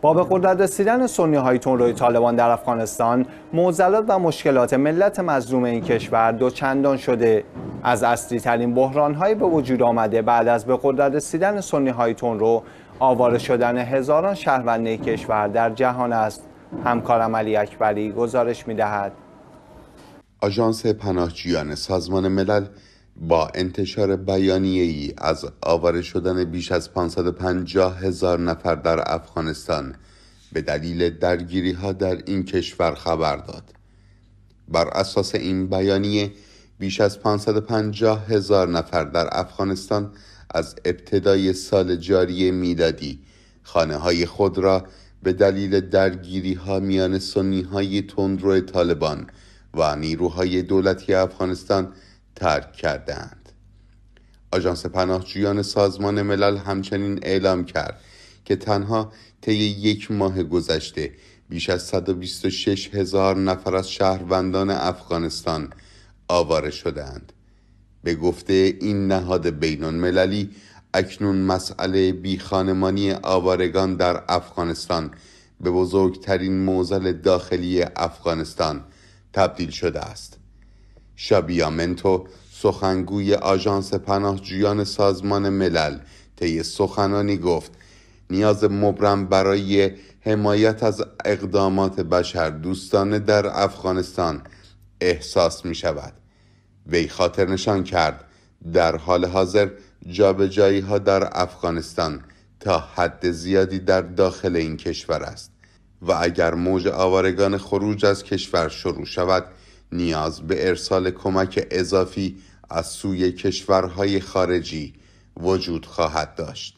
با به قدرت رسیدن سنی های روی طالبان در افغانستان موزلات و مشکلات ملت مظلوم این کشور دوچندان شده از اصلی ترین بحران های به وجود آمده بعد از به قدرت رسیدن سنی های رو آوار شدن هزاران شهروند کشور در جهان است همکارم علی اکبری گزارش می دهد آژانس پناهجویان سازمان ملل با انتشار ای از آواره شدن بیش از 550 هزار نفر در افغانستان به دلیل درگیری ها در این کشور خبر داد بر اساس این بیانیه بیش از 550 هزار نفر در افغانستان از ابتدای سال جاری میلادی خانه های خود را به دلیل درگیری ها میان سنی های تندرو طالبان و نیروهای دولتی افغانستان ترک کردهاند آژانس پناهجویان سازمان ملل همچنین اعلام کرد که تنها طی یک ماه گذشته بیش از 126 هزار نفر از شهروندان افغانستان آواره شدند به گفته این نهاد بینون مللی اکنون مسئله بیخانمانی آوارگان در افغانستان به بزرگترین موزل داخلی افغانستان تبدیل شده است شابیامنتو سخنگوی آژانس پناهجویان سازمان ملل طی سخنانی گفت نیاز مبرم برای حمایت از اقدامات بشر دوستانه در افغانستان احساس می شود وی خاطر نشان کرد در حال حاضر جابجایی ها در افغانستان تا حد زیادی در داخل این کشور است و اگر موج آوارگان خروج از کشور شروع شود نیاز به ارسال کمک اضافی از سوی کشورهای خارجی وجود خواهد داشت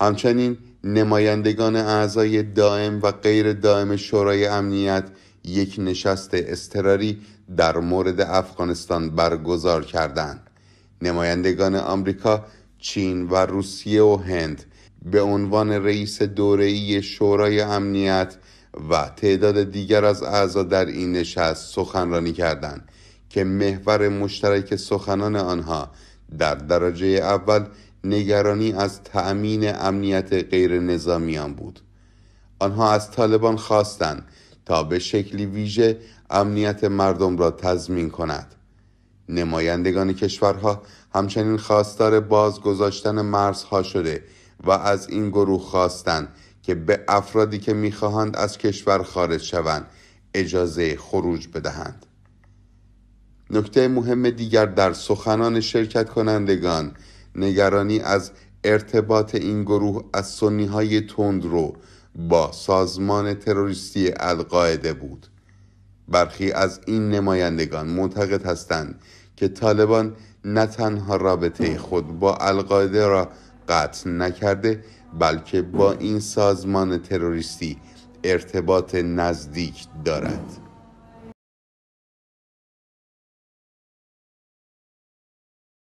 همچنین نمایندگان اعضای دائم و غیر دائم شورای امنیت یک نشست اضطراری در مورد افغانستان برگزار کردند نمایندگان آمریکا چین و روسیه و هند به عنوان رئیس دوره‌ای شورای امنیت و تعداد دیگر از اعضا در این نشست سخنرانی کردند که محور مشترک سخنان آنها در درجه اول نگرانی از تأمین امنیت غیر نظامیان بود آنها از طالبان خواستند تا به شکلی ویژه امنیت مردم را تضمین کند نمایندگان کشورها همچنین خواستار بازگذاشتن مرزها شده و از این گروه خواستند که به افرادی که میخواهند از کشور خارج شوند اجازه خروج بدهند نکته مهم دیگر در سخنان شرکت کنندگان نگرانی از ارتباط این گروه از سنی های تندرو با سازمان تروریستی القاعده بود برخی از این نمایندگان معتقد هستند که طالبان نه تنها رابطه خود با القاعده را قطع نکرده بلکه با این سازمان تروریستی ارتباط نزدیک دارد